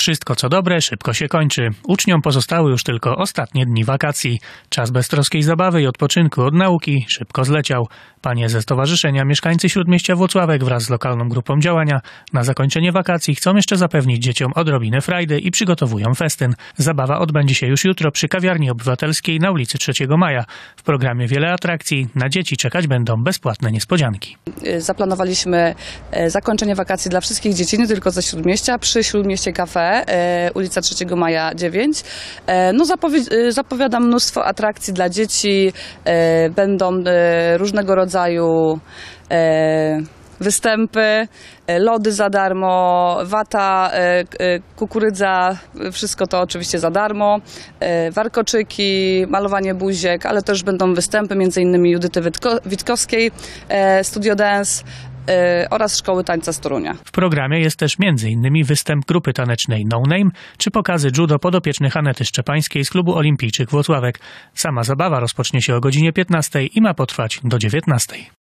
Wszystko co dobre szybko się kończy. Uczniom pozostały już tylko ostatnie dni wakacji. Czas beztroskiej zabawy i odpoczynku od nauki szybko zleciał. Panie ze Stowarzyszenia Mieszkańcy Śródmieścia Włocławek wraz z lokalną grupą działania na zakończenie wakacji chcą jeszcze zapewnić dzieciom odrobinę frajdy i przygotowują festyn. Zabawa odbędzie się już jutro przy kawiarni obywatelskiej na ulicy 3 Maja. W programie wiele atrakcji. Na dzieci czekać będą bezpłatne niespodzianki. Y, zaplanowaliśmy y, zakończenie wakacji dla wszystkich dzieci, nie tylko ze Śródmieścia, przy Śródmieście Cafe E, ulica 3 Maja 9. E, no zapowi e, zapowiadam mnóstwo atrakcji dla dzieci, będą różnego rodzaju występy, lody za darmo, wata, kukurydza, wszystko to oczywiście za darmo, warkoczyki, malowanie buziek, ale też będą występy m.in. Judyty Witkowskiej, Studio Dance, Y, oraz Szkoły Tańca z Torunia. W programie jest też m.in. występ grupy tanecznej No Name czy pokazy judo podopiecznych Anety Szczepańskiej z klubu Olimpijczyk Włocławek. Sama zabawa rozpocznie się o godzinie 15 i ma potrwać do 19.